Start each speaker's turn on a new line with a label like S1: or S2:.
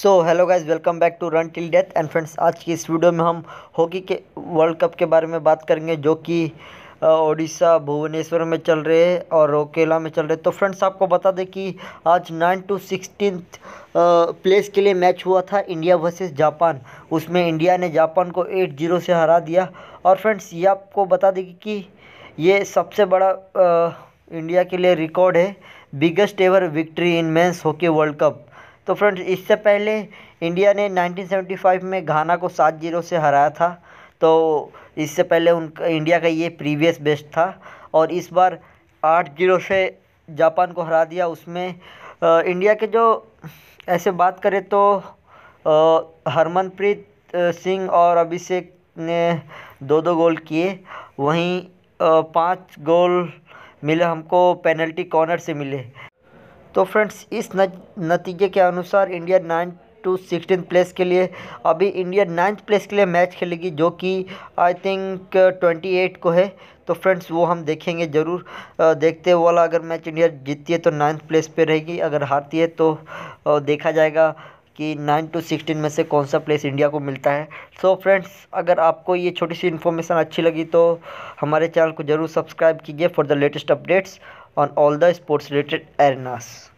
S1: So hello guys welcome back to Run Till Death and friends आज की इस video में हम हॉकी के वर्ल्ड कप के बारे में बात करेंगे जो कि ओडिशा भुवनेश्वर में चल रहे हैं और रोकेला में चल रहे तो फ्रेंड्स आपको बता दें कि आज नाइन टू सिक्सटीन प्लेस के लिए मैच हुआ था इंडिया वर्सेस जापान उसमें इंडिया ने जापान को एट जीरो से हरा दिया और फ्रेंड्स ये आपको बता दें कि ये सबसे बड़ा आ, इंडिया के लिए रिकॉर्ड है biggest ever victory in men's hockey world cup तो फ्रेंड्स इससे पहले इंडिया ने 1975 में घाना को सात जीरो से हराया था तो इससे पहले उनका इंडिया का ये प्रीवियस बेस्ट था और इस बार आठ जीरो से जापान को हरा दिया उसमें इंडिया के जो ऐसे बात करें तो हरमनप्रीत सिंह और अभिषेक ने दो दो गोल किए वहीं पांच गोल मिले हमको पेनल्टी कॉर्नर से मिले तो फ्रेंड्स इस नतीजे के अनुसार India nine to sixteen place के लिए अभी इंडिया नाइन्थ प्लेस के लिए मैच खेलेगी जो कि आई थिंक ट्वेंटी एट को है तो फ्रेंड्स वो हम देखेंगे ज़रूर देखते वाला अगर मैच इंडिया जीतती है तो नाइन्थ प्लेस पे रहेगी अगर हारती है तो देखा जाएगा कि नाइन टू सिक्सटीन में से कौन सा प्लेस इंडिया को मिलता है सो so फ्रेंड्स अगर आपको ये छोटी सी इन्फॉर्मेशन अच्छी लगी तो हमारे चैनल को ज़रूर सब्सक्राइब कीजिए for the latest updates on all the sports related arenas.